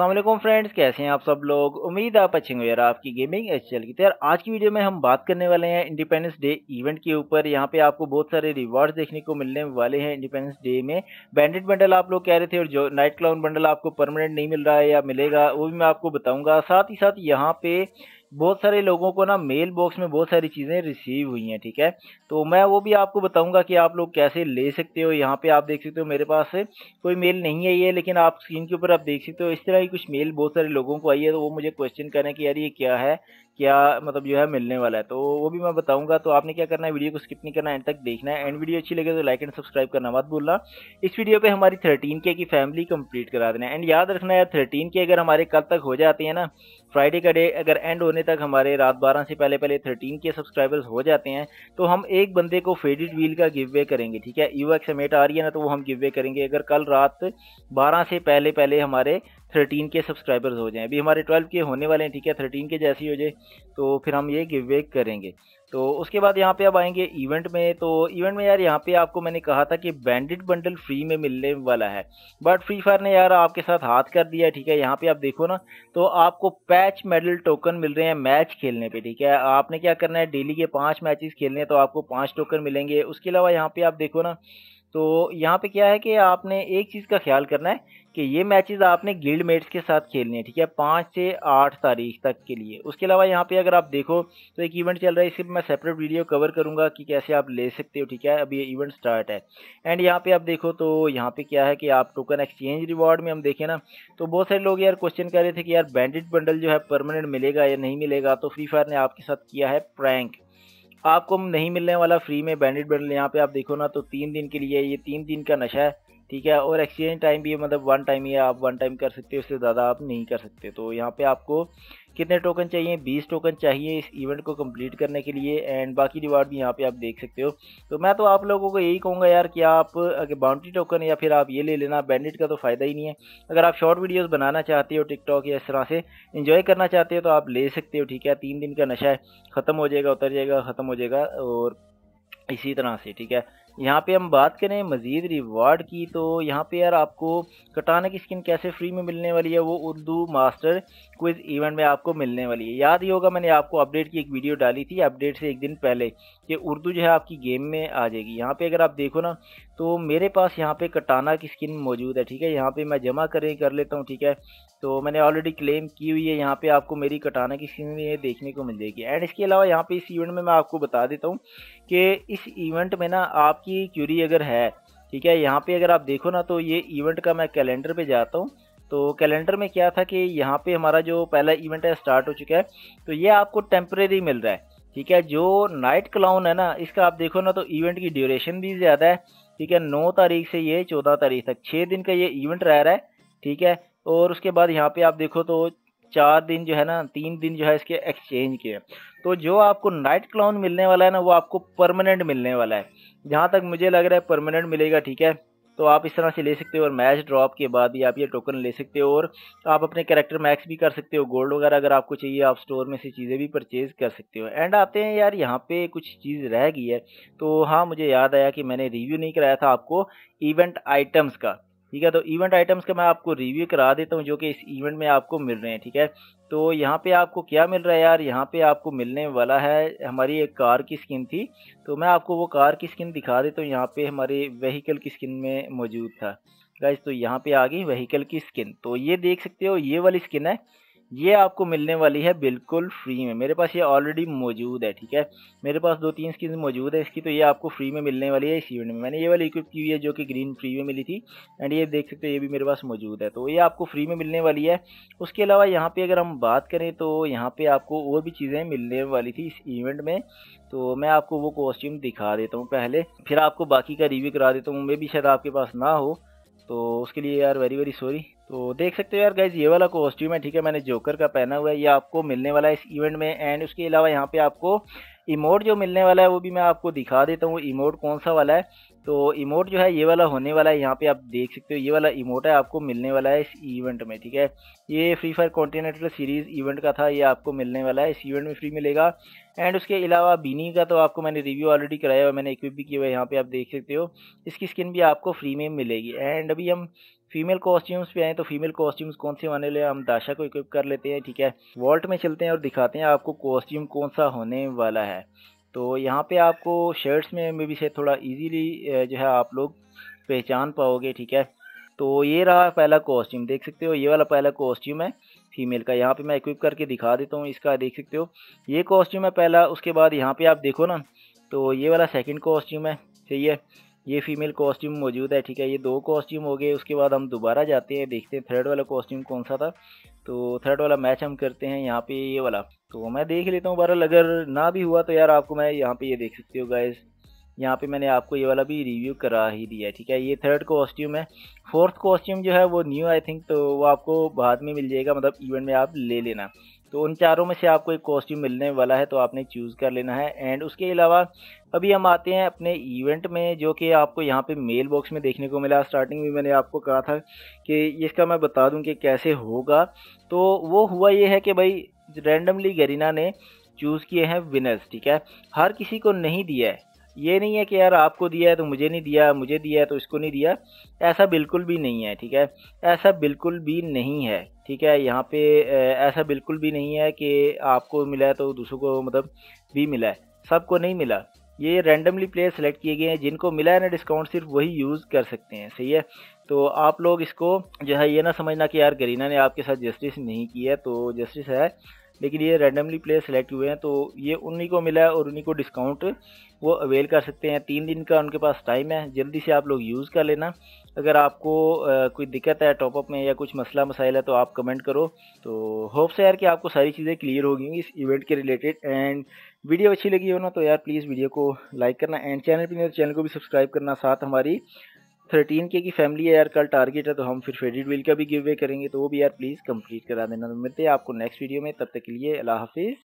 Aslam friends कैसे हैं आप सब लोग उम्मीद आप अच्छे हो यार आपकी गेमिंग एच की तो यार आज की वीडियो में हम बात करने वाले हैं इंडिपेंडेंस डे इवेंट के ऊपर यहाँ पे आपको बहुत सारे रिवॉर्ड्स देखने को मिलने वाले हैं इंडिपेंडेंस डे में बैंडेड बंडल आप लोग कह रहे थे और जो नाइट क्लाउन बंडल आपको परमानेंट नहीं मिल रहा है या मिलेगा वो भी मैं आपको बताऊँगा साथ ही साथ यहाँ पर बहुत सारे लोगों को ना मेल बॉक्स में बहुत सारी चीज़ें रिसीव हुई हैं ठीक है तो मैं वो भी आपको बताऊंगा कि आप लोग कैसे ले सकते हो यहाँ पे आप देख सकते हो मेरे पास कोई मेल नहीं आई है लेकिन आप स्क्रीन के ऊपर आप देख सकते हो इस तरह की कुछ मेल बहुत सारे लोगों को आई है तो वो मुझे क्वेश्चन करें कि यार ये क्या है क्या मतलब जो है मिलने वाला है तो वो भी मैं बताऊंगा तो आपने क्या करना है वीडियो को स्किप नहीं करना एंड तक देखना है एंड वीडियो अच्छी लगे तो लाइक एंड सब्सक्राइब करना मत भूलना इस वीडियो पे हमारी थर्टीन के की फैमिली कंप्लीट करा देना एंड याद रखना यार थर्टीन के अगर हमारे कल तक हो जाते हैं ना फ्राइडे का डे अगर एंड होने तक हमारे रात बारह से पहले पहले थर्टीन के सब्सक्राइबर्स हो जाते हैं तो हम एक बंदे को फेडिड व्हील का गिव वे करेंगे ठीक है यू एक्स आ रही है ना तो वो हम गिव वे करेंगे अगर कल रात बारह से पहले पहले हमारे थर्टीन के सब्सक्राइबर्स हो जाएँ अभी हमारे ट्वेल्व के होने वाले हैं ठीक है थर्टीन के जैसे ही हो जाए तो फिर हम ये गिव वे करेंगे तो उसके बाद यहाँ पे अब आएंगे इवेंट में तो इवेंट में यार यहाँ पे आपको मैंने कहा था कि बैंडिट बंडल फ्री में मिलने वाला है बट फ्री फायर ने यार आपके साथ हाथ कर दिया ठीक है यहाँ पे आप देखो ना तो आपको पैच मेडल टोकन मिल रहे हैं मैच खेलने पे ठीक है आपने क्या करना है डेली के पाँच मैचेस खेलने हैं तो आपको पाँच टोकन मिलेंगे उसके अलावा यहाँ पे आप देखो ना तो यहाँ पे क्या है कि आपने एक चीज़ का ख्याल करना है कि ये मैचेस आपने गिल्ड मेट्स के साथ खेलने हैं ठीक है पाँच से आठ तारीख तक के लिए उसके अलावा यहाँ पे अगर आप देखो तो एक इवेंट चल रहा है इसे मैं सेपरेट वीडियो कवर करूँगा कि कैसे आप ले सकते हो ठीक है अभी ये इवेंट स्टार्ट है एंड यहाँ पे आप देखो तो यहाँ पे क्या है कि आप टोकन एक्सचेंज रिवॉर्ड में हम देखें ना तो बहुत सारे लोग यार क्वेश्चन कर रहे थे कि यार बैंडेड बंडल जो है परमानेंट मिलेगा या नहीं मिलेगा तो फ्री फायर ने आपके साथ किया है प्रैंक आपको नहीं मिलने वाला फ्री में बैंडेड बैंडल यहाँ पे आप देखो ना तो तीन दिन के लिए ये तीन दिन का नशा है ठीक है और एक्सचेंज टाइम भी मतलब वन टाइम ही आप वन टाइम कर सकते हो उससे ज़्यादा आप नहीं कर सकते तो यहाँ पे आपको कितने टोकन चाहिए बीस टोकन चाहिए इस इवेंट को कंप्लीट करने के लिए एंड बाकी रिवार्ड भी यहाँ पे आप देख सकते हो तो मैं तो आप लोगों को यही कहूँगा यार कि आप अगर बाउंड्री टोकन या फिर आप ये ले लेना बैंडिट का तो फ़ायदा ही नहीं है अगर आप शॉर्ट वीडियोज़ बनाना चाहते हो टिकटॉक या इस तरह से इन्जॉय करना चाहते हो तो आप ले सकते हो ठीक है तीन दिन का नशा है ख़त्म हो जाएगा उतर जाएगा ख़त्म हो जाएगा और इसी तरह से ठीक है यहाँ पे हम बात करें मज़ीद रिवार्ड की तो यहाँ पे यार आपको कटाना की स्किन कैसे फ्री में मिलने वाली है वो उर्दू मास्टर क्विज़ इवेंट में आपको मिलने वाली है याद ही होगा मैंने आपको अपडेट की एक वीडियो डाली थी अपडेट से एक दिन पहले कि उर्दू जो है आपकी गेम में आ जाएगी यहाँ पर अगर आप देखो ना तो मेरे पास यहाँ पर कटाना की स्किन मौजूद है ठीक है यहाँ पर मैं जमा करें कर लेता हूँ ठीक है तो मैंने ऑलरेडी क्लेम की हुई है यहाँ पर आपको मेरी कटाना की स्किन ये देखने को मिल जाएगी एंड इसके अलावा यहाँ पर इस इवेंट में मैं आपको बता देता हूँ कि इस इवेंट में ना आपकी आपकी क्यूरी अगर है ठीक है यहाँ पे अगर आप देखो ना तो ये इवेंट का मैं कैलेंडर पे जाता हूँ तो कैलेंडर में क्या था कि यहाँ पे हमारा जो पहला इवेंट है स्टार्ट हो चुका है तो ये आपको टेम्परेरी मिल रहा है ठीक है जो नाइट क्लाउन है ना इसका आप देखो ना तो इवेंट की ड्यूरेशन भी ज़्यादा है ठीक है नौ तारीख से ये चौदह तारीख तक छः दिन का ये इवेंट रह रहा है ठीक है और उसके बाद यहाँ पर आप देखो तो चार दिन जो है ना तीन दिन जो है इसके एक्सचेंज के तो जो आपको नाइट क्लाउन मिलने वाला है ना वो आपको परमानेंट मिलने वाला है जहाँ तक मुझे लग रहा है परमानेंट मिलेगा ठीक है तो आप इस तरह से ले सकते हो और मैच ड्रॉप के बाद ही आप ये टोकन ले सकते हो और आप अपने कैरेक्टर मैक्स भी कर सकते हो गोल्ड वगैरह अगर आपको चाहिए आप स्टोर में से चीज़ें भी परचेज़ कर सकते हो एंड आते हैं यार यहाँ पे कुछ चीज़ रह गई है तो हाँ मुझे याद आया कि मैंने रिव्यू नहीं कराया था आपको इवेंट आइटम्स का ठीक है तो इवेंट आइटम्स का मैं आपको रिव्यू करा देता हूँ जो कि इस इवेंट में आपको मिल रहे हैं ठीक है तो यहाँ पे आपको क्या मिल रहा है यार यहाँ पे आपको मिलने वाला है हमारी एक कार की स्किन थी तो मैं आपको वो कार की स्किन दिखा देता हूँ यहाँ पे हमारे व्हीकल की स्किन में मौजूद था गाइज तो यहाँ पे आ गई व्हीकल की स्किन तो ये देख सकते हो ये वाली स्किन है ये आपको मिलने वाली है बिल्कुल फ्री में मेरे पास ये ऑलरेडी मौजूद है ठीक है मेरे पास दो तीन स्किन मौजूद है इसकी तो ये आपको फ्री में मिलने वाली है इस इवेंट में मैंने ये वाली इक्विप की हुई है जो कि ग्रीन फ्री में मिली थी एंड ये देख सकते हो ये भी मेरे पास मौजूद है तो ये आपको फ्री में मिलने वाली है उसके अलावा यहाँ पर अगर हम बात करें तो यहाँ पर आपको और भी चीज़ें मिलने वाली थी इस इवेंट में तो मैं आपको वो कॉस्ट्यूम दिखा देता हूँ पहले फिर आपको बाकी का रिव्यू करा देता हूँ मे भी शायद आपके पास ना हो तो उसके लिए यार वेरी वेरी सॉरी तो देख सकते हो यार गाइज ये वाला कॉस्ट्यूम है ठीक है मैंने जोकर का पहना हुआ है ये आपको मिलने वाला है इस इवेंट में एंड उसके अलावा यहाँ पे आपको इमोट जो मिलने वाला है वो भी मैं आपको दिखा देता हूँ इमोट कौन सा वाला है तो इमोट जो है ये वाला होने वाला है यहाँ पे आप देख सकते हो ये वाला इमोट है आपको मिलने वाला है इस इवेंट में ठीक है ये Free Fire Continental Series event का था ये आपको मिलने वाला है इस इवेंट में फ्री मिलेगा एंड उसके अलावा बीनी का तो आपको मैंने रिव्यू ऑलरेडी कराया हुआ मैंने इक्विप भी किया हुआ है यहाँ पर आप देख सकते हो इसकी स्किन भी आपको फ्री में मिलेगी एंड अभी हम फीमेल कॉस्ट्यूम्स पे आए तो फीमेल कॉस्ट्यूम्स कौन से होने लगे हम दाशा को इक्विप कर लेते हैं ठीक है वॉल्ट में चलते हैं और दिखाते हैं आपको कॉस्ट्यूम कौन सा होने वाला है तो यहाँ पे आपको शर्ट्स में मे भी से थोड़ा इजीली जो है आप लोग पहचान पाओगे ठीक है तो ये रहा पहला कॉस्ट्यूम देख सकते हो ये वाला पहला कॉस्ट्यूम है फीमेल का यहाँ पर मैं इक्विप करके दिखा देता हूँ इसका देख सकते हो ये कॉस्ट्यूम है पहला उसके बाद यहाँ पर आप देखो ना तो ये वाला सेकेंड कॉस्ट्यूम है सही है ये फीमेल कॉस्ट्यूम मौजूद है ठीक है ये दो कॉस्ट्यूम हो गए उसके बाद हम दोबारा जाते हैं देखते हैं थर्ड वाला कॉस्ट्यूम कौन सा था तो थर्ड वाला मैच हम करते हैं यहाँ पे ये वाला तो मैं देख लेता हूँ बहरहाल अगर ना भी हुआ तो यार आपको मैं यहाँ पे ये देख सकती हूँ गाइज़ यहाँ पे मैंने आपको ये वाला भी रिव्यू करा ही दिया है ठीक है ये थर्ड कॉस्ट्यूम है फोर्थ कॉस्ट्यूम जो है वो न्यू आई थिंक तो वो आपको बाद में मिल जाएगा मतलब इवेंट में आप ले लेना तो उन चारों में से आपको एक कॉस्ट्यूम मिलने वाला है तो आपने चूज़ कर लेना है एंड उसके अलावा अभी हम आते हैं अपने इवेंट में जो कि आपको यहाँ पे मेल बॉक्स में देखने को मिला स्टार्टिंग में मैंने आपको कहा था कि इसका मैं बता दूँ कि कैसे होगा तो वो हुआ ये है कि भाई रैंडमली गरीना ने चूज़ किए हैं विनर्स ठीक है हर किसी को नहीं दिया है ये नहीं है कि यार आपको दिया है तो मुझे नहीं दिया मुझे दिया है तो इसको नहीं दिया ऐसा बिल्कुल भी नहीं है ठीक है ऐसा बिल्कुल भी नहीं है ठीक है यहाँ पे ऐसा बिल्कुल भी नहीं है कि आपको मिला है तो दूसरों को मतलब भी मिला है सबको नहीं मिला ये रैंडमली प्लेयर सेलेक्ट किए गए हैं जिनको मिला है ना डिस्काउंट सिर्फ वही यूज़ कर सकते हैं सही है तो आप लोग इसको जो है ये ना समझना कि यार गरीना ने आपके साथ जस्टिस नहीं किया तो जस्टिस है लेकिन ये रैंडमली प्लेयर सेलेक्ट हुए हैं तो ये उन्हीं को मिला है और उन्हीं को डिस्काउंट वो अवेल कर सकते हैं तीन दिन का उनके पास टाइम है जल्दी से आप लोग यूज़ कर लेना अगर आपको कोई दिक्कत है टॉपअप में या कुछ मसला मसाइल है तो आप कमेंट करो तो होप से यार कि आपको सारी चीज़ें क्लियर होगी इस इवेंट के रिलेटेड एंड वीडियो अच्छी लगी हो ना तो यार प्लीज़ वीडियो को लाइक करना एंड चैनल पर चैनल को भी सब्सक्राइब करना साथ हमारी थर्टीन के की फैमिली है यार कल टारगेट है तो हम फिर फेडेड व्हील का भी गिव अवे करेंगे तो वो भी यार प्लीज़ कंप्लीट करा देना तो मिलते हैं आपको नेक्स्ट वीडियो में तब तक के लिए अला हाफिज़